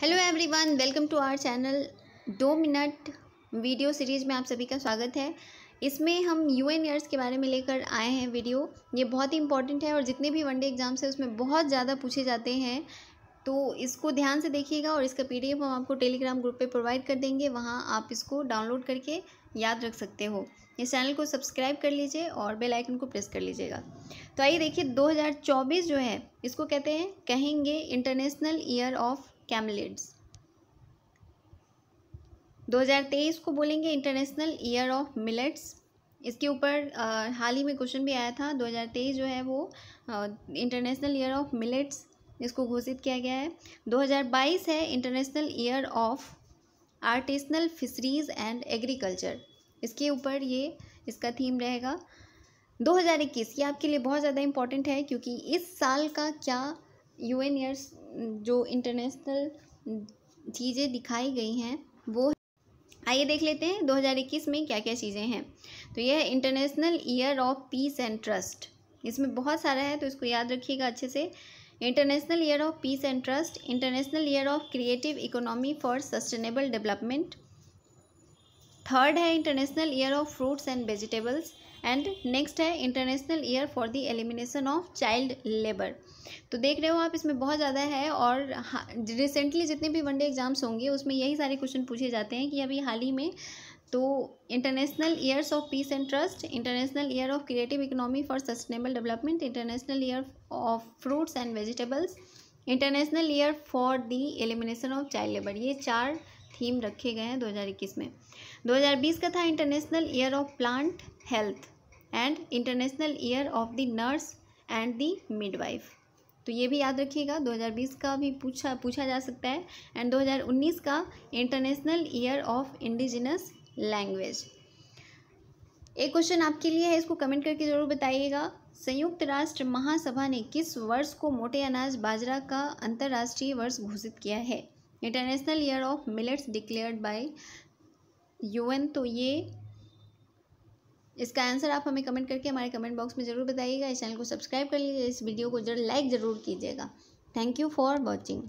hello everyone welcome to our channel दो minute video series में आप सभी का स्वागत है इसमें हम यू एन ईयर्स के बारे में लेकर आए हैं वीडियो ये बहुत ही इंपॉर्टेंट है और जितने भी वनडे एग्ज़ाम्स हैं उसमें बहुत ज़्यादा पूछे जाते हैं तो इसको ध्यान से देखिएगा और इसका पी हम आपको टेलीग्राम ग्रुप पर प्रोवाइड कर देंगे वहाँ आप इसको डाउनलोड करके याद रख सकते हो इस चैनल को सब्सक्राइब कर लीजिए और बेल आइकन को प्रेस कर लीजिएगा तो आइए देखिए 2024 जो है इसको कहते हैं कहेंगे इंटरनेशनल ईयर ऑफ कैमलेट्स 2023 को बोलेंगे इंटरनेशनल ईयर ऑफ मिलेट्स इसके ऊपर हाल ही में क्वेश्चन भी आया था 2023 जो है वो इंटरनेशनल ईयर ऑफ मिलेट्स इसको घोषित किया गया है 2022 है international year of artisanal fisheries and agriculture इसके ऊपर ये इसका थीम रहेगा 2021 ये आपके लिए बहुत ज़्यादा इम्पॉर्टेंट है क्योंकि इस साल का क्या यूएन ईयर्स जो इंटरनेशनल चीज़ें दिखाई गई हैं वो आइए देख लेते हैं 2021 में क्या क्या चीज़ें हैं तो यह है international year of peace and trust इसमें बहुत सारा है तो इसको याद रखिएगा अच्छे से international year of peace and trust international year of creative economy for sustainable development third है international year of fruits and vegetables and next है international year for the elimination of child labour तो देख रहे हो आप इसमें बहुत ज़्यादा है और रिसेंटली जितने भी वनडे एग्जाम्स होंगे उसमें यही सारे क्वेश्चन पूछे जाते हैं कि अभी हाल ही में तो international years of peace and trust international year of creative economy for sustainable development international year of fruits and vegetables international year for the elimination of child labour ये चार थीम रखे गए हैं 2021 में 2020 का था international year of plant health and international year of the nurse and the midwife तो ये भी याद रखिएगा 2020 का भी पूछा पूछा जा सकता है एंड 2019 का international year of indigenous language एक क्वेश्चन आपके लिए है इसको कमेंट करके ज़रूर बताइएगा संयुक्त राष्ट्र महासभा ने किस वर्ष को मोटे अनाज बाजरा का अंतर्राष्ट्रीय वर्ष घोषित किया है international year of millets declared by UN तो ये इसका आंसर आप हमें कमेंट करके हमारे कमेंट बॉक्स में ज़रूर बताइएगा इस चैनल को सब्सक्राइब कर लीजिए इस वीडियो को जरूर लाइक ज़रूर कीजिएगा थैंक यू फॉर वॉचिंग